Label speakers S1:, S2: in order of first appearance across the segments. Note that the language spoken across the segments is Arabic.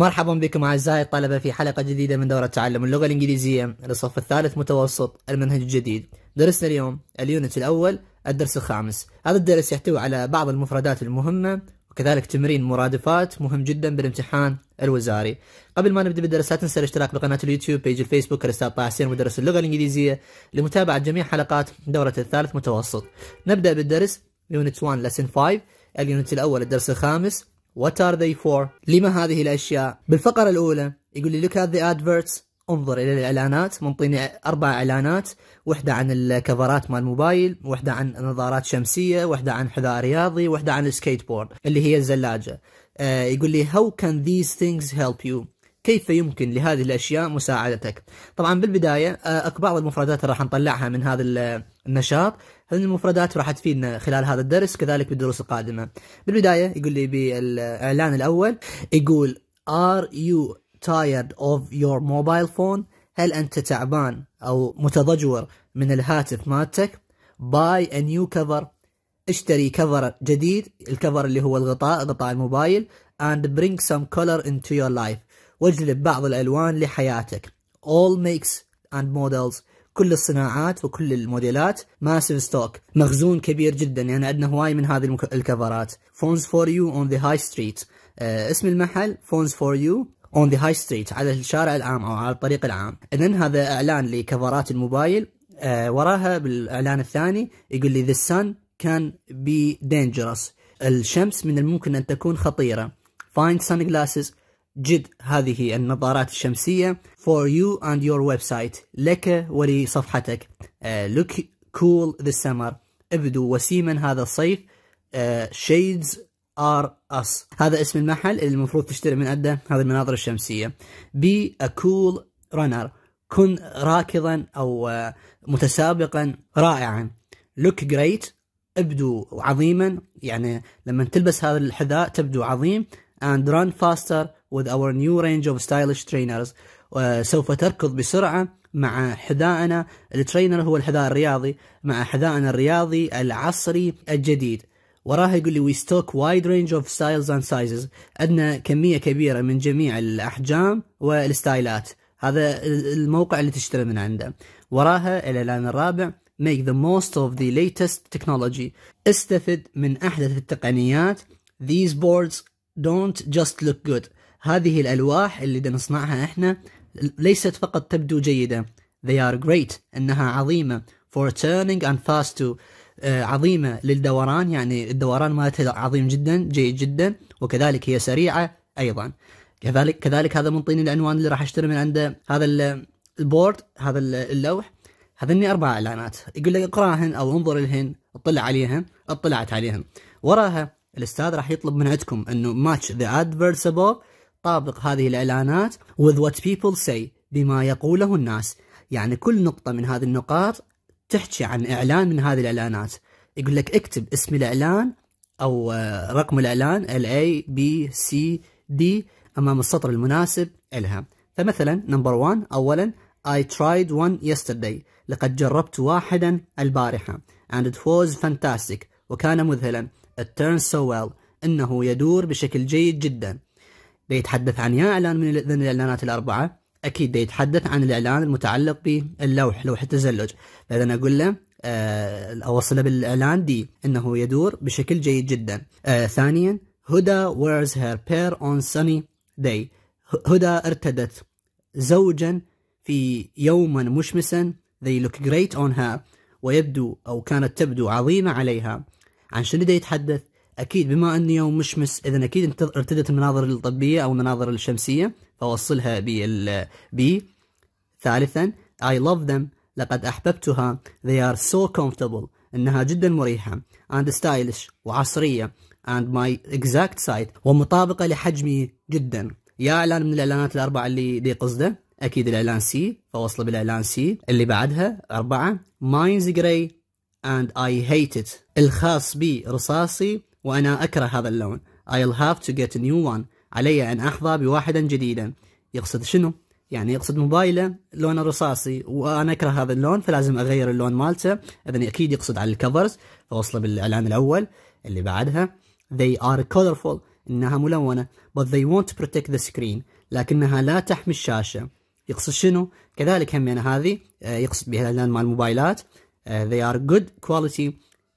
S1: مرحبا بكم أعزائي الطلبة في حلقة جديدة من دورة تعلم اللغة الإنجليزية للصف الثالث متوسط المنهج الجديد درسنا اليوم اليونت الأول الدرس الخامس هذا الدرس يحتوي على بعض المفردات المهمة وكذلك تمرين مرادفات مهم جدا بالامتحان الوزاري قبل ما نبدأ بالدرس لا تنسى الاشتراك بقناة اليوتيوب بيج الفيسبوك الأستاذ طه حسين مدرس اللغة الإنجليزية لمتابعة جميع حلقات دورة الثالث متوسط نبدأ بالدرس يونت 1 لسن 5 اليونت الأول الدرس الخامس What are they for؟ لما هذه الأشياء؟ بالفقرة الأولى يقول لي look at the adverts انظر إلى الإعلانات منطيني أربع إعلانات واحدة عن الكفرات مال الموبايل واحدة عن نظارات شمسية واحدة عن حذاء رياضي واحدة عن السكيت بورد اللي هي الزلاجة آه، يقول لي how can these things help you كيف يمكن لهذه الاشياء مساعدتك طبعا بالبدايه آه، بعض المفردات راح نطلعها من هذا النشاط هذه المفردات راح تفيدنا خلال هذا الدرس كذلك بالدروس القادمه بالبدايه يقول لي بالاعلان الاول يقول are you tired of your mobile phone هل انت تعبان او متضجور من الهاتف مالتك buy a new cover اشتري كفر جديد الكفر اللي هو الغطاء غطاء الموبايل and bring some color into your life واجلب بعض الألوان لحياتك All makes and models كل الصناعات وكل الموديلات ماسيف ستوك مخزون كبير جدا يعني عندنا هواي من هذه الكفرات فونز فور يو اون ذا هاي ستريت اسم المحل فونز فور يو اون ذا هاي ستريت على الشارع العام او على الطريق العام اذا هذا اعلان لكفرات الموبايل uh, وراها بالاعلان الثاني يقول لي ذا sun كان بي dangerous الشمس من الممكن ان تكون خطيره find sunglasses جد هذه النظارات الشمسية for you and your website لك ولصفحتك آه، look cool this summer ابدو وسيما هذا الصيف آه، shades are us هذا اسم المحل اللي المفروض تشتري من عنده هذه المناظر الشمسية be a cool runner كن راكضا أو آه، متسابقا رائعا look great ابدو عظيما يعني لما تلبس هذا الحذاء تبدو عظيم and run faster with our new range of stylish trainers uh, سوف تركض بسرعة مع حذائنا الترينر هو الحذاء الرياضي مع حذائنا الرياضي العصري الجديد وراها يقول لي we stock wide range of styles and sizes عندنا كمية كبيرة من جميع الأحجام والستايلات هذا الموقع اللي تشتري من عنده وراها الإعلان الرابع make the most of the latest technology استفد من أحدث التقنيات these boards don't just look good هذه الألواح اللي نصنعها إحنا ليست فقط تبدو جيدة they are great إنها عظيمة for turning and fast to آه، عظيمة للدوران يعني الدوران مالتها عظيم جدا جيد جدا وكذلك هي سريعة أيضا كذلك كذلك هذا منطيني العنوان اللي راح اشتري من عنده هذا البورد هذا اللوح هذني اربع اعلانات يقول لك اقراهن او انظر لهن اطلع عليهن اطلعت عليهن وراها الاستاذ راح يطلب من عندكم انه ماتش ذا ادفيرس تطابق هذه الإعلانات with what people say بما يقوله الناس يعني كل نقطة من هذه النقاط تحكي عن إعلان من هذه الإعلانات يقول لك اكتب اسم الإعلان أو آه، رقم الإعلان L A B C D أمام السطر المناسب إلها فمثلا نمبر 1 أولا I tried one yesterday لقد جربت واحدا البارحة and it was fantastic وكان مذهلا it turns so well إنه يدور بشكل جيد جدا بيتحدث عن يا إعلان من ضمن الإعلانات الأربعة أكيد بيتحدث عن الإعلان المتعلق باللوح لوح التزلج فإذا أقول له آه، أوصله بالإعلان دي أنه يدور بشكل جيد جدا آه ثانيا هدى wears her pair on sunny day هدى ارتدت زوجا في يوما مشمسا they look great on her ويبدو أو كانت تبدو عظيمة عليها عن شنو دا يتحدث اكيد بما اني يوم مشمس اذا اكيد ارتدت المناظر الطبيه او المناظر الشمسيه فاوصلها بال ب ثالثا I love them لقد احببتها they are so comfortable انها جدا مريحه and stylish وعصريه and my exact size ومطابقه لحجمي جدا يا اعلان من الاعلانات الاربعه اللي دي قصده اكيد الاعلان سي فوصله بالاعلان سي اللي بعدها اربعه ماينز جراي اند اي هيت ات الخاص بي رصاصي وأنا أكره هذا اللون I'll have to get a new one علي أن أحظى بواحدا جديدا يقصد شنو؟ يعني يقصد موبايله لونه رصاصي وانا اكره هذا اللون فلازم اغير اللون مالته اذا اكيد يقصد على الكفرز فوصله بالاعلان الاول اللي بعدها they are colorful انها ملونه but they won't protect the screen لكنها لا تحمي الشاشه يقصد شنو كذلك همينة هذه آه، يقصد بها الاعلان مال الموبايلات آه، they are good quality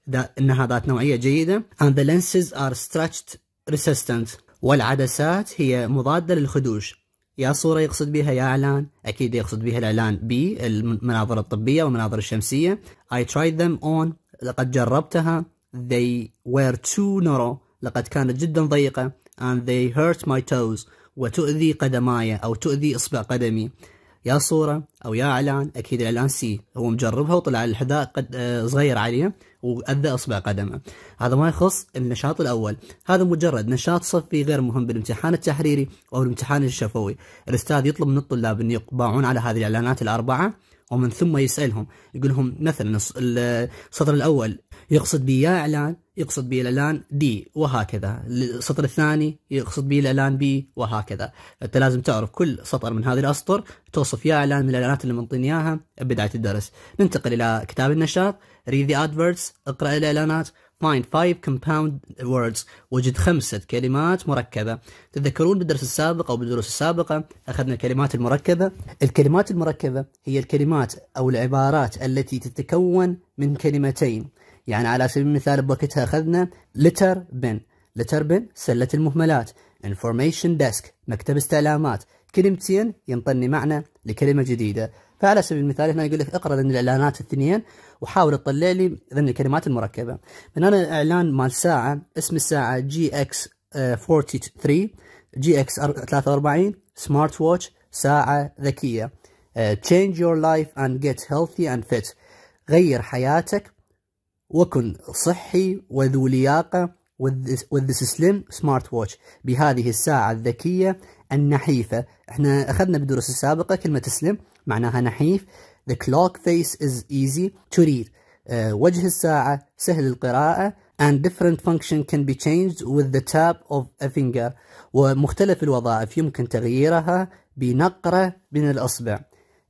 S1: ذات نوعية جيدة lenses are stretched resistant والعدسات هي مضادة للخدوش يا صورة يقصد بها يا إعلان أكيد يقصد بها الإعلان بي المناظر الطبية والمناظر الشمسية I tried them on لقد جربتها they were too narrow لقد كانت جدا ضيقة and they hurt my toes وتؤذي قدماي أو تؤذي إصبع قدمي يا صورة أو يا إعلان أكيد الإعلان سي هو مجربها وطلع الحذاء قد آه، صغير عليه وأذى إصبع قدمه هذا ما يخص النشاط الأول هذا مجرد نشاط صفي غير مهم بالامتحان التحريري أو الامتحان الشفوي الأستاذ يطلب من الطلاب أن يطبعون على هذه الإعلانات الأربعة ومن ثم يسألهم يقول لهم مثلا السطر الأول يقصد بي يا إعلان يقصد به الإعلان دي وهكذا السطر الثاني يقصد به الإعلان بي وهكذا أنت لازم تعرف كل سطر من هذه الأسطر توصف يا إعلان من الإعلانات اللي منطيني إياها بداية الدرس ننتقل إلى كتاب النشاط read the adverts اقرأ الإعلانات find five compound words وجد خمسة كلمات مركبة تذكرون بالدرس السابق أو بالدروس السابقة أخذنا الكلمات المركبة الكلمات المركبة هي الكلمات أو العبارات التي تتكون من كلمتين يعني على سبيل المثال بوقتها أخذنا لتر bin لتر bin سلة المهملات information desk مكتب استعلامات كلمتين ينطني معنى لكلمة جديدة فعلى سبيل المثال هنا يقول لك اقرا الاعلانات الاثنين وحاول تطلع لي ذن الكلمات المركبه من هنا اعلان مال ساعه اسم الساعه جي اكس 43 آه، جي اكس 43 سمارت ووتش ساعه ذكيه آه، change your life and get healthy and fit غير حياتك وكن صحي وذو لياقه with this slim سمارت ووتش بهذه الساعه الذكيه النحيفه احنا اخذنا بالدروس السابقه كلمه سلم معناها نحيف The clock face is easy to read uh, وجه الساعة سهل القراءة and different function can be changed with the tap of a finger ومختلف الوظائف يمكن تغييرها بنقرة من الأصبع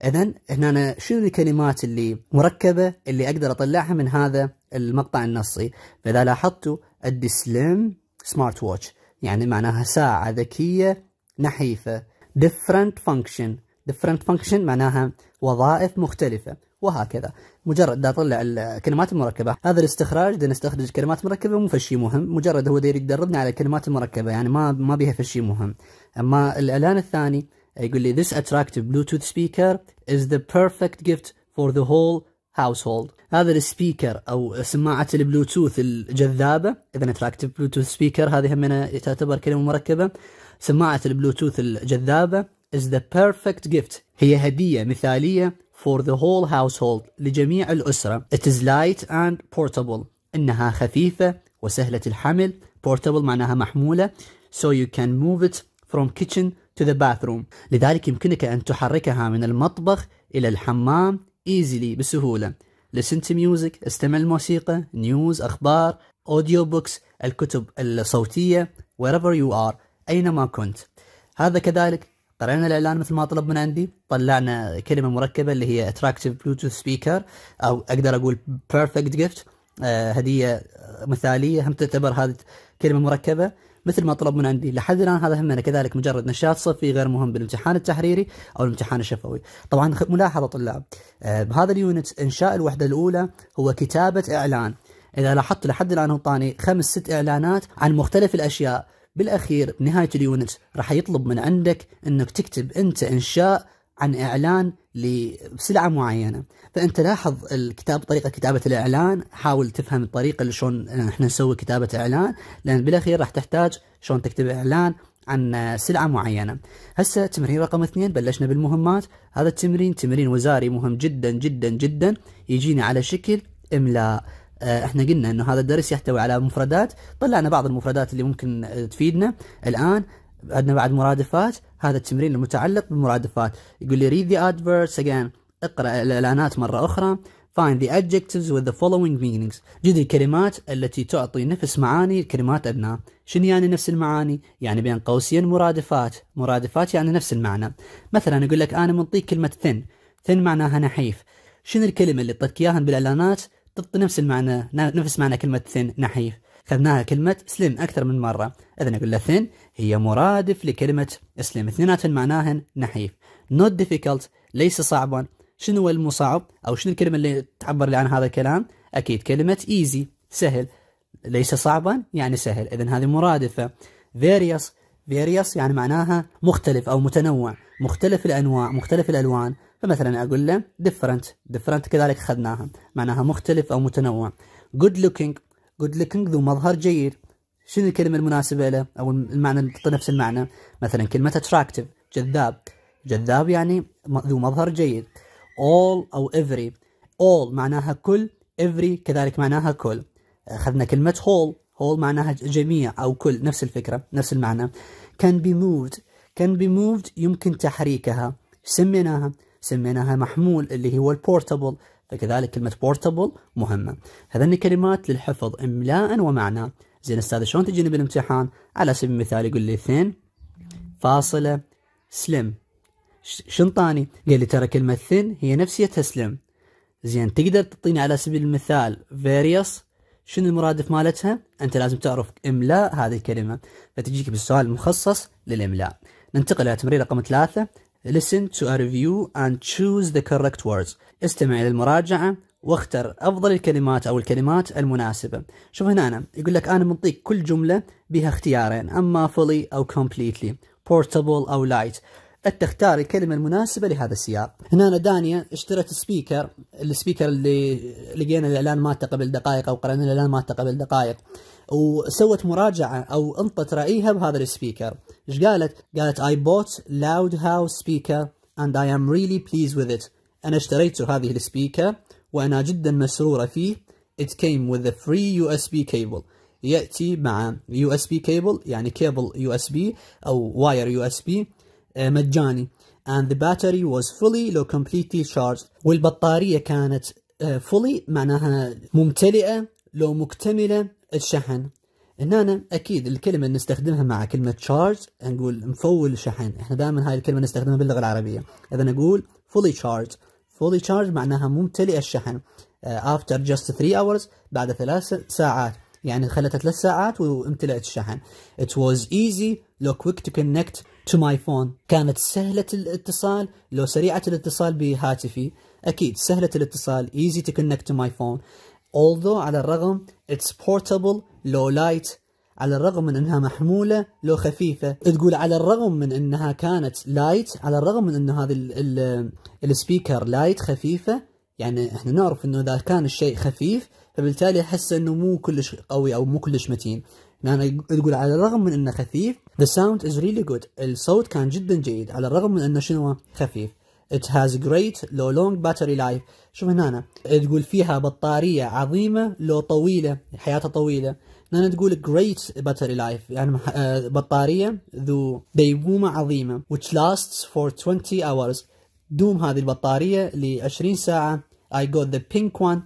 S1: إذا هنا شنو الكلمات اللي مركبة اللي أقدر أطلعها من هذا المقطع النصي فإذا لاحظتوا أدي سليم سمارت واتش يعني معناها ساعة ذكية نحيفة different function different function معناها وظائف مختلفة وهكذا مجرد دا طلع الكلمات المركبة هذا الاستخراج دا نستخرج كلمات مركبة مو فشي مهم مجرد هو يريد يدربنا على الكلمات المركبة يعني ما ما بيها فشي مهم أما الإعلان الثاني يقول لي this attractive bluetooth speaker is the perfect gift for the whole household هذا السبيكر او سماعه البلوتوث الجذابه اذا اتراكتف بلوتوث سبيكر هذه همنا تعتبر كلمه مركبه سماعه البلوتوث الجذابه is the perfect gift هي هدية مثالية for the whole household لجميع الأسرة It is light and portable إنها خفيفة وسهلة الحمل portable معناها محمولة so you can move it from kitchen to the bathroom لذلك يمكنك أن تحركها من المطبخ إلى الحمام easily بسهولة listen to music استمع الموسيقى. نيوز أخبار أوديو بوكس الكتب الصوتية wherever you are أينما كنت هذا كذلك طلعنا الاعلان مثل ما طلب من عندي طلعنا كلمه مركبه اللي هي اتراكتيف بلوتوث سبيكر او اقدر اقول بيرفكت جيفت آه، هديه مثاليه هم تعتبر هذه كلمه مركبه مثل ما طلب من عندي لحد الان هذا همنا كذلك مجرد نشاط صفي غير مهم بالامتحان التحريري او الامتحان الشفوي طبعا ملاحظه طلاب آه، بهذا اليونت انشاء الوحده الاولى هو كتابه اعلان اذا لاحظت لحد الان هو طاني خمس ست اعلانات عن مختلف الاشياء بالاخير بنهايه اليونت راح يطلب من عندك انك تكتب انت انشاء عن اعلان لسلعه معينه، فانت لاحظ الكتاب طريقه كتابه الاعلان، حاول تفهم الطريقه اللي شلون آه، احنا نسوي كتابه اعلان، لان بالاخير راح تحتاج شلون تكتب اعلان عن آه، سلعه معينه. هسه تمرين رقم اثنين بلشنا بالمهمات، هذا التمرين تمرين وزاري مهم جدا جدا جدا يجيني على شكل املاء. آه، احنا قلنا انه هذا الدرس يحتوي على مفردات طلعنا بعض المفردات اللي ممكن آه، تفيدنا الان عندنا بعد مرادفات هذا التمرين المتعلق بالمرادفات يقول لي read the adverbs again اقرا الاعلانات مره اخرى find the adjectives with the following meanings جد الكلمات التي تعطي نفس معاني كلمات أبناء شنو يعني نفس المعاني؟ يعني بين قوسين مرادفات مرادفات يعني نفس المعنى مثلا أقول لك أنا منطيك كلمة thin thin معناها نحيف شنو الكلمة اللي اعطيتك إياها بالإعلانات نفس المعنى نفس معنى كلمة ثين نحيف خذناها كلمة سلم أكثر من مرة إذا نقول ثين هي مرادف لكلمة سلم اثنينات معناهن نحيف not difficult ليس صعبا شنو هو المصعب أو شنو الكلمة اللي تعبر لي عن هذا الكلام أكيد كلمة easy سهل ليس صعبا يعني سهل إذا هذه مرادفة various various يعني معناها مختلف أو متنوع مختلف الأنواع مختلف الألوان فمثلا اقول له different different كذلك اخذناها معناها مختلف او متنوع good looking good looking ذو مظهر جيد شنو الكلمه المناسبه له او المعنى نفس المعنى مثلا كلمه attractive جذاب جذاب يعني ذو مظهر جيد all او every all معناها كل every كذلك معناها كل اخذنا كلمه whole whole معناها جميع او كل نفس الفكره نفس المعنى can be moved can be moved يمكن تحريكها سميناها سميناها محمول اللي هو البورتبل فكذلك كلمة بورتبل مهمة هذني كلمات للحفظ إملاء ومعنى زين أستاذ شلون تجيني بالامتحان على سبيل المثال يقول لي ثين فاصلة سلم شنطاني قال لي ترى كلمة ثين هي نفسيتها سلم زين تقدر تعطيني على سبيل المثال فيريوس شنو المرادف مالتها انت لازم تعرف املاء هذه الكلمه فتجيك بالسؤال المخصص للاملاء ننتقل الى تمرين رقم ثلاثة Listen to a review and choose the correct words. استمع إلى المراجعة واختر أفضل الكلمات أو الكلمات المناسبة. شوف هنا أنا يقول لك أنا منطيك كل جملة بها اختيارين أما fully أو completely, portable أو light. أنت تختار الكلمة المناسبة لهذا السياق. هنا أنا دانيا اشترت سبيكر، السبيكر اللي لقينا الإعلان مالته قبل دقائق أو قرأنا الإعلان مالته قبل دقائق. وسوت مراجعه او انطت رايها بهذا السبيكر ايش قالت قالت I bought loud house speaker and I am really pleased with it انا اشتريت هذه السبيكر وانا جدا مسروره فيه It came with a free USB cable ياتي مع USB cable يعني كيبل USB او واير يو اس بي مجاني and the battery was fully لو completely charged والبطارية كانت آه، fully معناها ممتلئة لو مكتملة الشحن هنا اكيد الكلمه اللي نستخدمها مع كلمه تشارج نقول مفول شحن احنا دائما هاي الكلمه نستخدمها باللغه العربيه اذا نقول fully charged fully charged معناها ممتلئ الشحن آه، after just 3 hours بعد ثلاث ساعات يعني خلتها ثلاث ساعات وامتلأت الشحن it was easy لو quick to connect to my phone كانت سهلة الاتصال لو سريعة الاتصال بهاتفي أكيد سهلة الاتصال easy to connect to my phone although على الرغم it's portable low light على الرغم من انها محموله لو خفيفه تقول على الرغم من انها كانت لايت على الرغم من انه هذه السبيكر لايت خفيفه يعني احنا نعرف انه اذا كان الشيء خفيف فبالتالي احس انه مو كلش قوي او مو كلش متين يعني تقول على الرغم من انه خفيف the sound is really good الصوت كان جدا جيد على الرغم من انه شنو خفيف It has great low long battery life شوف هنا تقول فيها بطارية عظيمة لو طويلة حياتها طويلة هنا تقول great battery life يعني آه، بطارية ذو ديمومة عظيمة which lasts for 20 hours دوم هذه البطارية ل 20 ساعة I got the pink one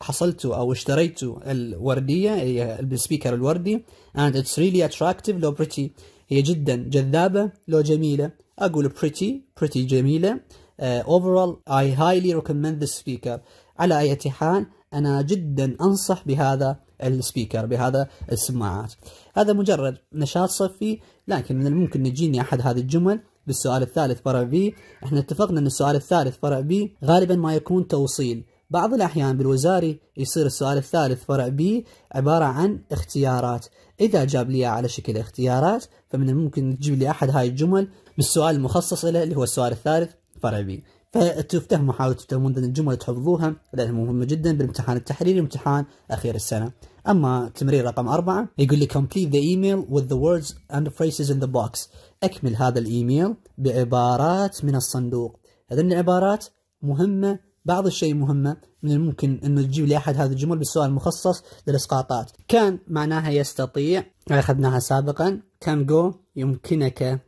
S1: حصلت او اشتريت الوردية هي السبيكر الوردي and it's really attractive لو pretty هي جدا جذابة لو جميلة أقول pretty pretty جميلة uh, overall I highly recommend this speaker على أي حال أنا جدا أنصح بهذا السبيكر بهذا السماعات هذا مجرد نشاط صفي لكن من الممكن نجيني أحد هذه الجمل بالسؤال الثالث فرع بي احنا اتفقنا ان السؤال الثالث فرع بي غالبا ما يكون توصيل بعض الأحيان بالوزاري يصير السؤال الثالث فرع بي عبارة عن اختيارات إذا جاب لي على شكل اختيارات فمن الممكن تجيب لي أحد هاي الجمل بالسؤال المخصص له اللي هو السؤال الثالث فرع بي فتفتهموا حاولوا تفتهمون الجمل تحفظوها لأنها مهمة جدا بالامتحان التحريري وامتحان أخير السنة أما تمرين رقم أربعة يقول لي complete the email with the words and the phrases in the box أكمل هذا الإيميل بعبارات من الصندوق هذه العبارات مهمة بعض الشيء مهمة من الممكن أنه تجيب لي أحد هذه الجمل بالسؤال المخصص للإسقاطات كان معناها يستطيع أخذناها سابقا كان جو يمكنك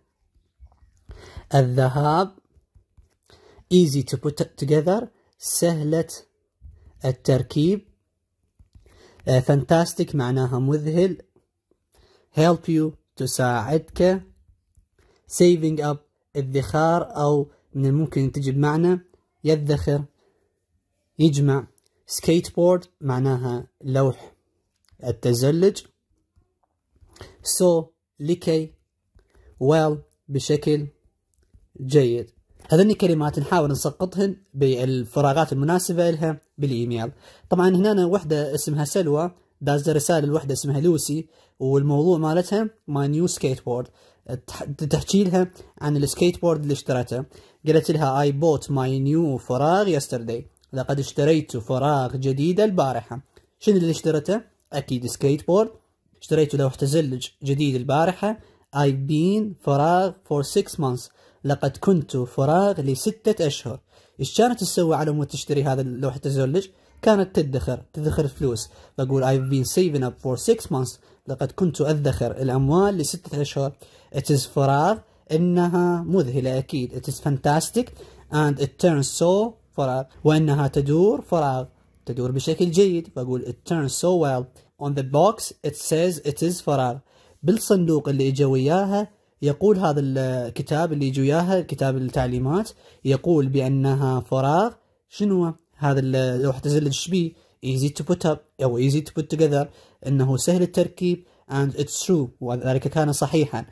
S1: الذهاب easy to put together سهلة التركيب آه، fantastic معناها مذهل help you تساعدك saving up ادخار أو من الممكن أن تجي بمعنى يدخر يجمع skateboard معناها لوح التزلج so لكي well بشكل جيد هذني كلمات نحاول نسقطهن بالفراغات المناسبة لها بالإيميل طبعا هنا وحدة اسمها سلوى دازة رسالة لوحدة اسمها لوسي والموضوع مالتها ماي نيو سكيت بورد تحكي لها عن السكيت بورد اللي اشترته قالت لها اي بوت ماي نيو فراغ يسترداي لقد اشتريت فراغ جديد البارحة شنو اللي اشترته؟ اكيد سكيت بورد اشتريت لوحة زلج جديد البارحة I've been فراغ for six months لقد كنت فراغ لستة أشهر إيش كانت تسوي على مود تشتري هذا اللوحة التزلج كانت تدخر تدخر فلوس بقول I've been saving up for six months لقد كنت أدخر الأموال لستة أشهر It is فراغ إنها مذهلة أكيد It is fantastic and it turns so فراغ وإنها تدور فراغ تدور بشكل جيد بقول it turns so well on the box it says it is فراغ بالصندوق اللي إجا وياها يقول هذا الكتاب اللي يجي ياها كتاب التعليمات يقول بانها فراغ شنو هذا لوحة زل الشبيه easy to put up او easy to put together انه سهل التركيب and it's true وذلك كان صحيحا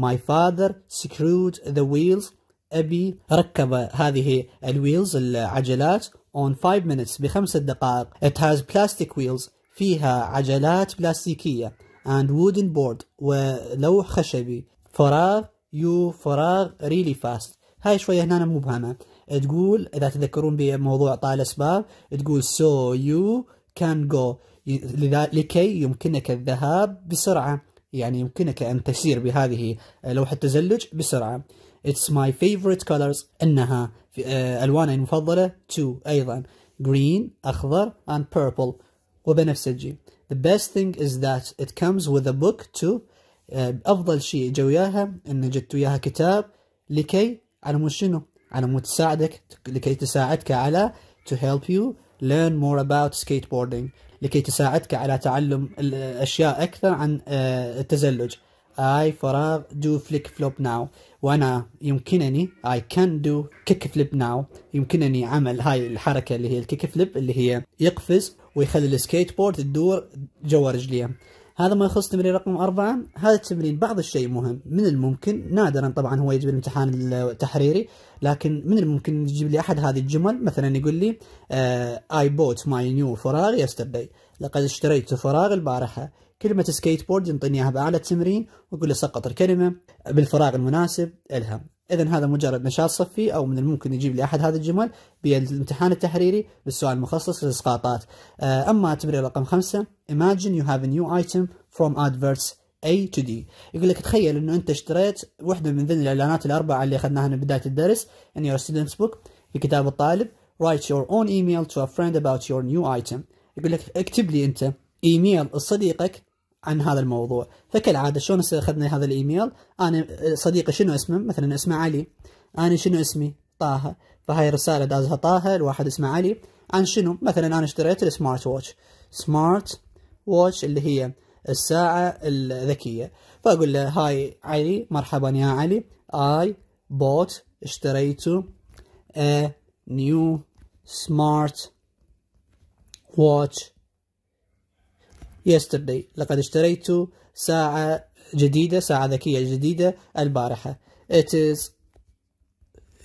S1: my father screwed the wheels ابي ركب هذه الويلز العجلات on 5 minutes بخمسة دقائق it has plastic wheels فيها عجلات بلاستيكية and wooden board ولوح خشبي فراغ يو فراغ ريلي فاست هاي شوية هنا مبهمة تقول إذا تذكرون بموضوع طال أسباب تقول so you can go لكي يمكنك الذهاب بسرعة يعني يمكنك أن تسير بهذه لوحة التزلج بسرعة It's my favorite colors إنها آه، ألواني المفضلة تو أيضا green أخضر and purple وبنفسجي The best thing is that it comes with a book too آه، افضل شيء جو وياها ان جت وياها كتاب لكي على مود شنو؟ على مود تساعدك لكي تساعدك على to help you learn more about skateboarding لكي تساعدك على تعلم الاشياء اكثر عن آه، التزلج I فراغ do flick flop now وانا يمكنني I can do kick flip now يمكنني عمل هاي الحركه اللي هي الكيك فليب اللي هي يقفز ويخلي السكيت بورد تدور جوا رجليه هذا ما يخص تمرين رقم أربعة هذا التمرين بعض الشيء مهم من الممكن نادرا طبعا هو يجيب الامتحان التحريري لكن من الممكن يجيب لي أحد هذه الجمل مثلا يقول لي آه، I bought my new فراغ yesterday لقد اشتريت فراغ البارحة كلمة سكيت بورد ينطيني إياها بأعلى التمرين ويقول لي سقط الكلمة بالفراغ المناسب الهم اذا هذا مجرد نشاط صفي او من الممكن يجيب لي احد هذه الجمل بالامتحان التحريري بالسؤال المخصص للاسقاطات آه، اما تمرين رقم خمسة imagine you have a new item from adverts A to D يقول لك تخيل انه انت اشتريت وحدة من ذي الاعلانات الاربعة اللي اخذناها من بداية الدرس in your student's book في كتاب الطالب write your own email to a friend about your new item يقول لك اكتب لي انت ايميل صديقك عن هذا الموضوع فكالعادة شلون أخذنا هذا الإيميل أنا صديقي شنو اسمه مثلا اسمه علي أنا شنو اسمي طه فهاي رسالة دازها طه الواحد اسمه علي عن شنو مثلا أنا اشتريت السمارت ووتش سمارت ووتش اللي هي الساعة الذكية فأقول له هاي علي مرحبا يا علي I bought اشتريت a new smart watch yesterday لقد اشتريت ساعة جديدة ساعة ذكية جديدة البارحة it is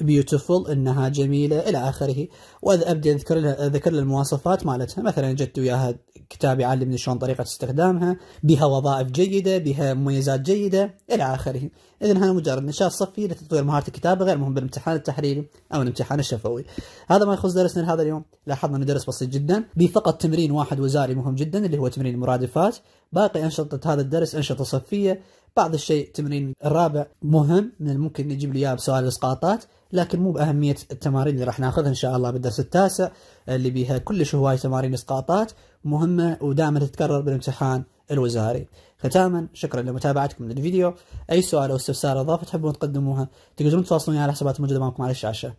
S1: بيوتيفول انها جميله الى اخره واذا ابدا اذكر لها اذكر لها المواصفات مالتها مثلا جت وياها كتاب يعلمني شلون طريقه استخدامها بها وظائف جيده بها مميزات جيده الى اخره اذا هذا مجرد نشاط صفي لتطوير مهاره الكتابه غير مهم بالامتحان التحريري او الامتحان الشفوي هذا ما يخص درسنا لهذا اليوم لاحظنا انه درس بسيط جدا بفقط تمرين واحد وزاري مهم جدا اللي هو تمرين المرادفات باقي انشطه هذا الدرس انشطه صفيه بعض الشيء التمرين الرابع مهم من الممكن نجيب لي اياه بسؤال الاسقاطات لكن مو باهميه التمارين اللي راح ناخذها ان شاء الله بالدرس التاسع اللي بيها كلش هواي تمارين اسقاطات مهمه ودائما تتكرر بالامتحان الوزاري. ختاما شكرا لمتابعتكم للفيديو، اي سؤال او استفسار اضافه تحبون تقدموها تقدرون تواصلوني على حسابات موجوده امامكم على الشاشه.